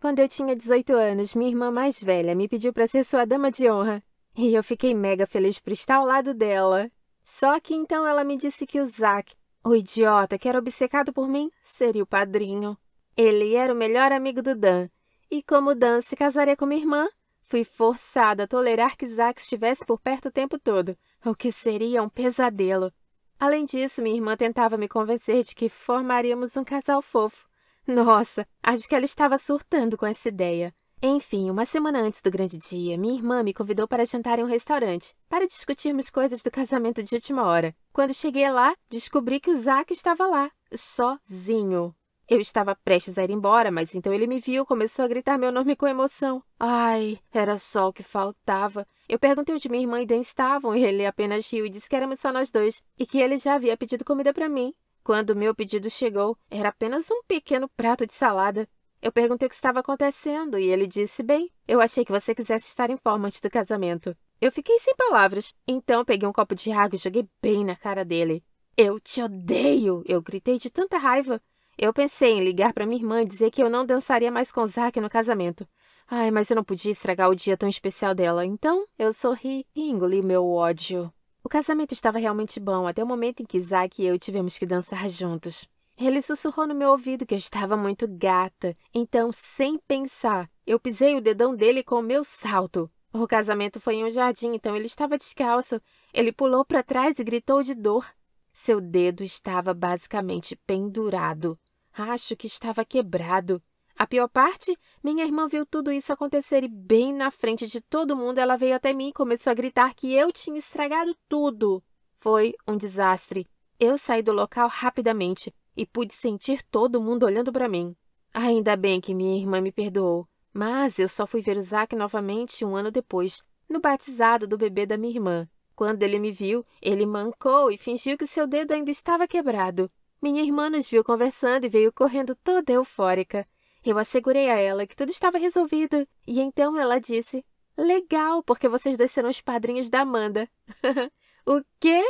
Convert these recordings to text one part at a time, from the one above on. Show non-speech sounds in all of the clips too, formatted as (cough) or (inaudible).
Quando eu tinha 18 anos, minha irmã mais velha me pediu para ser sua dama de honra. E eu fiquei mega feliz por estar ao lado dela. Só que então ela me disse que o Zack, o idiota que era obcecado por mim, seria o padrinho. Ele era o melhor amigo do Dan. E como Dan se casaria com minha irmã, fui forçada a tolerar que Zack estivesse por perto o tempo todo, o que seria um pesadelo. Além disso, minha irmã tentava me convencer de que formaríamos um casal fofo. Nossa, acho que ela estava surtando com essa ideia. Enfim, uma semana antes do grande dia, minha irmã me convidou para jantar em um restaurante, para discutirmos coisas do casamento de última hora. Quando cheguei lá, descobri que o Zack estava lá, sozinho. Eu estava prestes a ir embora, mas então ele me viu e começou a gritar meu nome com emoção. Ai, era só o que faltava. Eu perguntei onde minha irmã e Dan estavam e ele apenas riu e disse que éramos só nós dois e que ele já havia pedido comida para mim. Quando meu pedido chegou, era apenas um pequeno prato de salada. Eu perguntei o que estava acontecendo e ele disse: Bem, eu achei que você quisesse estar em forma antes do casamento. Eu fiquei sem palavras, então peguei um copo de água e joguei bem na cara dele. Eu te odeio! Eu gritei de tanta raiva. Eu pensei em ligar para minha irmã e dizer que eu não dançaria mais com Zack no casamento. Ai, mas eu não podia estragar o dia tão especial dela, então eu sorri e engoli meu ódio. O casamento estava realmente bom até o momento em que Isaac e eu tivemos que dançar juntos. Ele sussurrou no meu ouvido que eu estava muito gata. Então, sem pensar, eu pisei o dedão dele com o meu salto. O casamento foi em um jardim, então ele estava descalço. Ele pulou para trás e gritou de dor. Seu dedo estava basicamente pendurado. Acho que estava quebrado. A pior parte? Minha irmã viu tudo isso acontecer e, bem na frente de todo mundo, ela veio até mim e começou a gritar que eu tinha estragado tudo. Foi um desastre. Eu saí do local rapidamente e pude sentir todo mundo olhando para mim. Ainda bem que minha irmã me perdoou, mas eu só fui ver o Zack novamente um ano depois, no batizado do bebê da minha irmã. Quando ele me viu, ele mancou e fingiu que seu dedo ainda estava quebrado. Minha irmã nos viu conversando e veio correndo toda eufórica. Eu assegurei a ela que tudo estava resolvido, e então ela disse: Legal, porque vocês dois serão os padrinhos da Amanda. (laughs) o quê?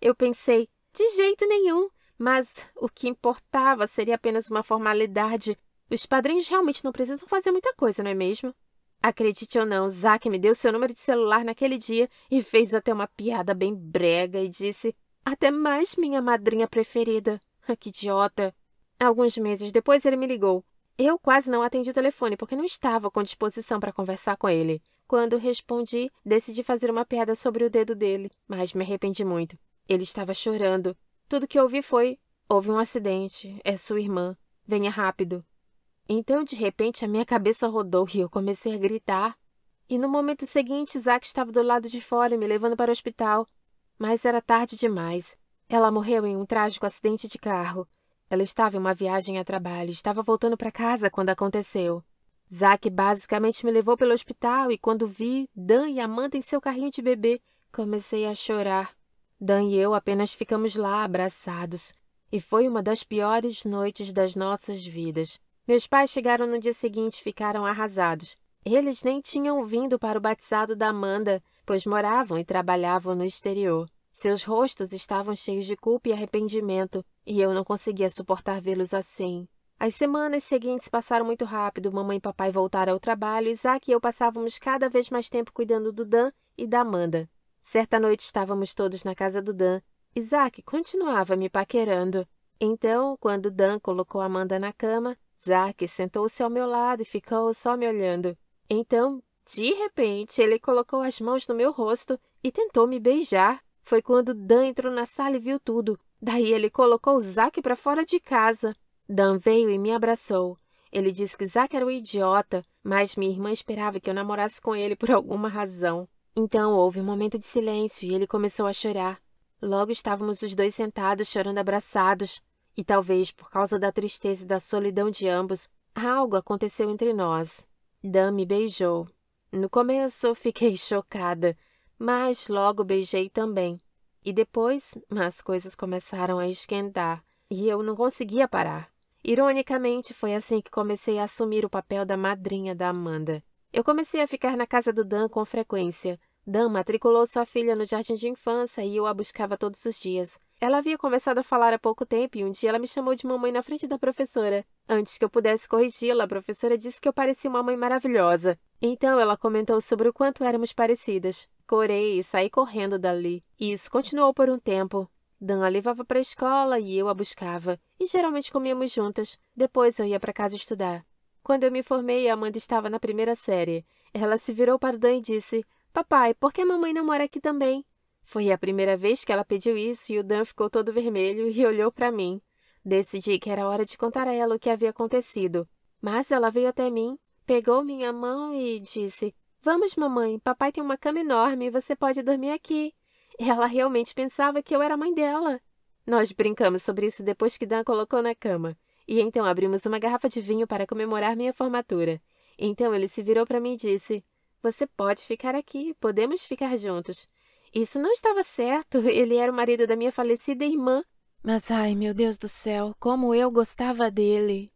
Eu pensei: De jeito nenhum. Mas o que importava seria apenas uma formalidade. Os padrinhos realmente não precisam fazer muita coisa, não é mesmo? Acredite ou não, Zack me deu seu número de celular naquele dia e fez até uma piada bem brega e disse: Até mais, minha madrinha preferida. (laughs) que idiota. Alguns meses depois ele me ligou. Eu quase não atendi o telefone porque não estava com disposição para conversar com ele. Quando respondi, decidi fazer uma piada sobre o dedo dele, mas me arrependi muito. Ele estava chorando. Tudo que ouvi foi: houve um acidente, é sua irmã, venha rápido. Então, de repente, a minha cabeça rodou e eu comecei a gritar. E no momento seguinte, Zack estava do lado de fora, me levando para o hospital. Mas era tarde demais. Ela morreu em um trágico acidente de carro. Ela estava em uma viagem a trabalho, estava voltando para casa quando aconteceu. Zack basicamente me levou pelo hospital e quando vi Dan e Amanda em seu carrinho de bebê, comecei a chorar. Dan e eu apenas ficamos lá abraçados. E foi uma das piores noites das nossas vidas. Meus pais chegaram no dia seguinte e ficaram arrasados. Eles nem tinham vindo para o batizado da Amanda, pois moravam e trabalhavam no exterior. Seus rostos estavam cheios de culpa e arrependimento, e eu não conseguia suportar vê-los assim. As semanas seguintes passaram muito rápido, mamãe e papai voltaram ao trabalho, Isaac e eu passávamos cada vez mais tempo cuidando do Dan e da Amanda. Certa noite estávamos todos na casa do Dan. Isaac continuava me paquerando. Então, quando Dan colocou Amanda na cama, Isaac sentou-se ao meu lado e ficou só me olhando. Então, de repente, ele colocou as mãos no meu rosto e tentou me beijar. Foi quando Dan entrou na sala e viu tudo. Daí ele colocou Zack para fora de casa. Dan veio e me abraçou. Ele disse que Zack era um idiota, mas minha irmã esperava que eu namorasse com ele por alguma razão. Então houve um momento de silêncio e ele começou a chorar. Logo estávamos os dois sentados, chorando abraçados. E talvez por causa da tristeza e da solidão de ambos, algo aconteceu entre nós. Dan me beijou. No começo, fiquei (laughs) chocada mas logo beijei também. E depois as coisas começaram a esquentar e eu não conseguia parar. Ironicamente, foi assim que comecei a assumir o papel da madrinha da Amanda. Eu comecei a ficar na casa do Dan com frequência. Dan matriculou sua filha no jardim de infância e eu a buscava todos os dias. Ela havia começado a falar há pouco tempo e um dia ela me chamou de mamãe na frente da professora. Antes que eu pudesse corrigi-la, a professora disse que eu parecia uma mãe maravilhosa. Então ela comentou sobre o quanto éramos parecidas. Corei e saí correndo dali. isso continuou por um tempo. Dan a levava para a escola e eu a buscava, e geralmente comíamos juntas. Depois eu ia para casa estudar. Quando eu me formei, a Amanda estava na primeira série. Ela se virou para Dan e disse: Papai, por que a mamãe não mora aqui também? Foi a primeira vez que ela pediu isso e o Dan ficou todo vermelho e olhou para mim. Decidi que era hora de contar a ela o que havia acontecido. Mas ela veio até mim, pegou minha mão e disse: Vamos, mamãe, papai tem uma cama enorme e você pode dormir aqui. Ela realmente pensava que eu era mãe dela. Nós brincamos sobre isso depois que Dan colocou na cama. E então abrimos uma garrafa de vinho para comemorar minha formatura. Então ele se virou para mim e disse: Você pode ficar aqui, podemos ficar juntos. Isso não estava certo. (laughs) Ele era o marido da minha falecida irmã. Mas, ai, meu Deus do céu, como eu gostava dele.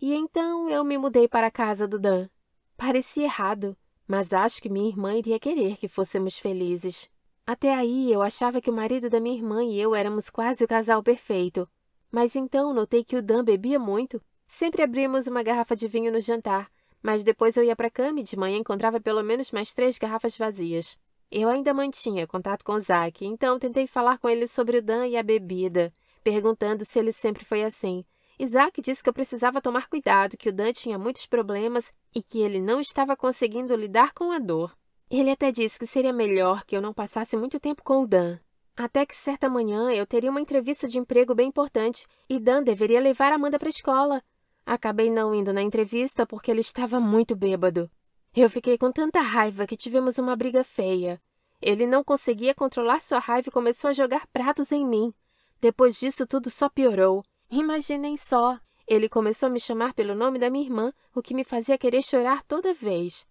E então eu me mudei para a casa do Dan. Parecia errado, mas acho que minha irmã iria querer que fôssemos felizes. Até aí eu achava que o marido da minha irmã e eu éramos quase o casal perfeito. Mas então notei que o Dan bebia muito. Sempre abrimos uma garrafa de vinho no jantar, mas depois eu ia para a cama e de manhã encontrava pelo menos mais três garrafas vazias. Eu ainda mantinha contato com o Zack, então tentei falar com ele sobre o Dan e a bebida, perguntando se ele sempre foi assim. Isaac disse que eu precisava tomar cuidado, que o Dan tinha muitos problemas e que ele não estava conseguindo lidar com a dor. Ele até disse que seria melhor que eu não passasse muito tempo com o Dan. Até que certa manhã eu teria uma entrevista de emprego bem importante e Dan deveria levar Amanda para a escola. Acabei não indo na entrevista porque ele estava muito bêbado. Eu fiquei com tanta raiva que tivemos uma briga feia. Ele não conseguia controlar sua raiva e começou a jogar pratos em mim. Depois disso, tudo só piorou. Imaginem só! Ele começou a me chamar pelo nome da minha irmã, o que me fazia querer chorar toda vez.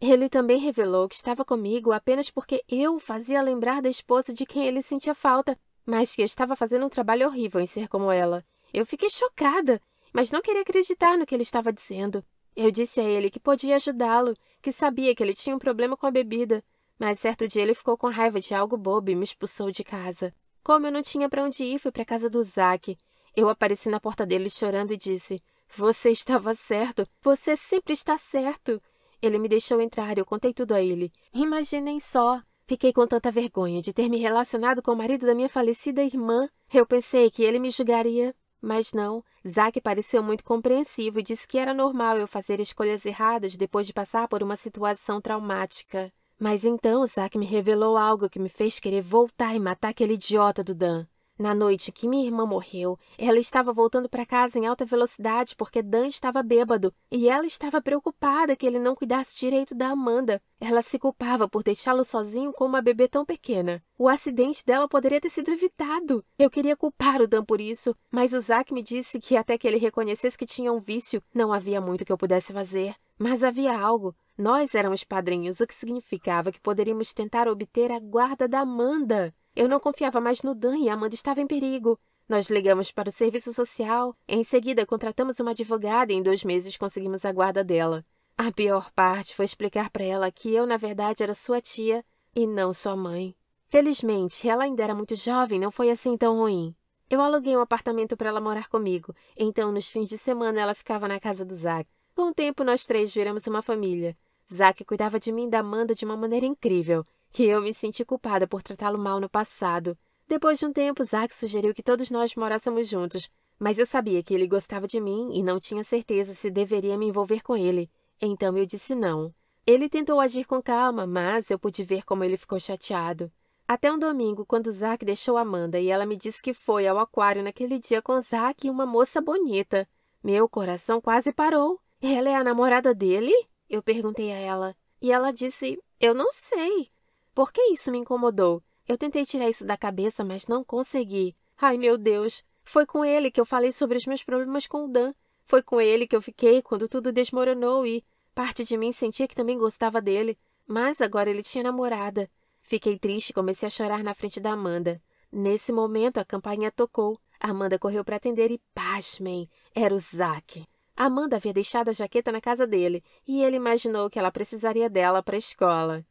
Ele também revelou que estava comigo apenas porque eu fazia lembrar da esposa de quem ele sentia falta, mas que eu estava fazendo um trabalho horrível em ser como ela. Eu fiquei chocada, mas não queria acreditar no que ele estava dizendo. Eu disse a ele que podia ajudá-lo, que sabia que ele tinha um problema com a bebida, mas certo dia ele ficou com raiva de algo bobo e me expulsou de casa. Como eu não tinha para onde ir, fui para a casa do Zack. Eu apareci na porta dele chorando e disse: Você estava certo, você sempre está certo. Ele me deixou entrar e eu contei tudo a ele. Imaginem só! Fiquei com tanta vergonha de ter me relacionado com o marido da minha falecida irmã. Eu pensei que ele me julgaria mas não, Zack pareceu muito compreensivo e disse que era normal eu fazer escolhas erradas depois de passar por uma situação traumática. Mas então Zack me revelou algo que me fez querer voltar e matar aquele idiota do Dan. Na noite que minha irmã morreu, ela estava voltando para casa em alta velocidade porque Dan estava bêbado e ela estava preocupada que ele não cuidasse direito da Amanda. Ela se culpava por deixá-lo sozinho com uma bebê tão pequena. O acidente dela poderia ter sido evitado. Eu queria culpar o Dan por isso, mas o Zack me disse que até que ele reconhecesse que tinha um vício, não havia muito que eu pudesse fazer. Mas havia algo. Nós éramos padrinhos, o que significava que poderíamos tentar obter a guarda da Amanda. Eu não confiava mais no Dan e a Amanda estava em perigo. Nós ligamos para o serviço social, em seguida contratamos uma advogada e em dois meses conseguimos a guarda dela. A pior parte foi explicar para ela que eu, na verdade, era sua tia e não sua mãe. Felizmente, ela ainda era muito jovem, não foi assim tão ruim. Eu aluguei um apartamento para ela morar comigo, então nos fins de semana ela ficava na casa do Zack. Com o tempo, nós três viramos uma família. Zack cuidava de mim e da Amanda de uma maneira incrível que eu me senti culpada por tratá-lo mal no passado. Depois de um tempo, Zack sugeriu que todos nós morássemos juntos, mas eu sabia que ele gostava de mim e não tinha certeza se deveria me envolver com ele. Então eu disse não. Ele tentou agir com calma, mas eu pude ver como ele ficou chateado. Até um domingo, quando Zack deixou Amanda e ela me disse que foi ao aquário naquele dia com Zack e uma moça bonita. Meu coração quase parou. Ela é a namorada dele? Eu perguntei a ela. E ela disse: Eu não sei. Por que isso me incomodou? Eu tentei tirar isso da cabeça, mas não consegui. Ai, meu Deus! Foi com ele que eu falei sobre os meus problemas com o Dan. Foi com ele que eu fiquei quando tudo desmoronou e parte de mim sentia que também gostava dele. Mas agora ele tinha namorada. Fiquei triste e comecei a chorar na frente da Amanda. Nesse momento, a campainha tocou. Amanda correu para atender e, pasmem, era o Zack. Amanda havia deixado a jaqueta na casa dele e ele imaginou que ela precisaria dela para a escola.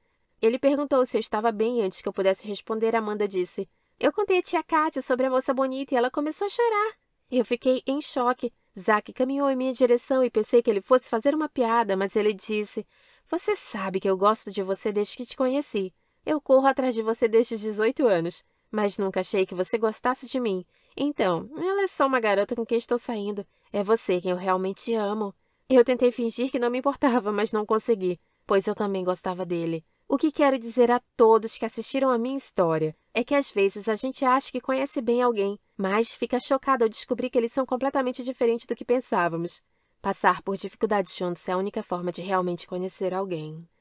Ele perguntou se eu estava bem antes que eu pudesse responder. Amanda disse: Eu contei a tia Kátia sobre a moça bonita e ela começou a chorar. Eu fiquei em choque. Zack caminhou em minha direção e pensei que ele fosse fazer uma piada, mas ele disse: Você sabe que eu gosto de você desde que te conheci. Eu corro atrás de você desde os 18 anos, mas nunca achei que você gostasse de mim. Então, ela é só uma garota com quem estou saindo. É você quem eu realmente amo. Eu tentei fingir que não me importava, mas não consegui, pois eu também gostava dele. O que quero dizer a todos que assistiram a minha história é que às vezes a gente acha que conhece bem alguém, mas fica chocado ao descobrir que eles são completamente diferentes do que pensávamos. Passar por dificuldades juntos é a única forma de realmente conhecer alguém.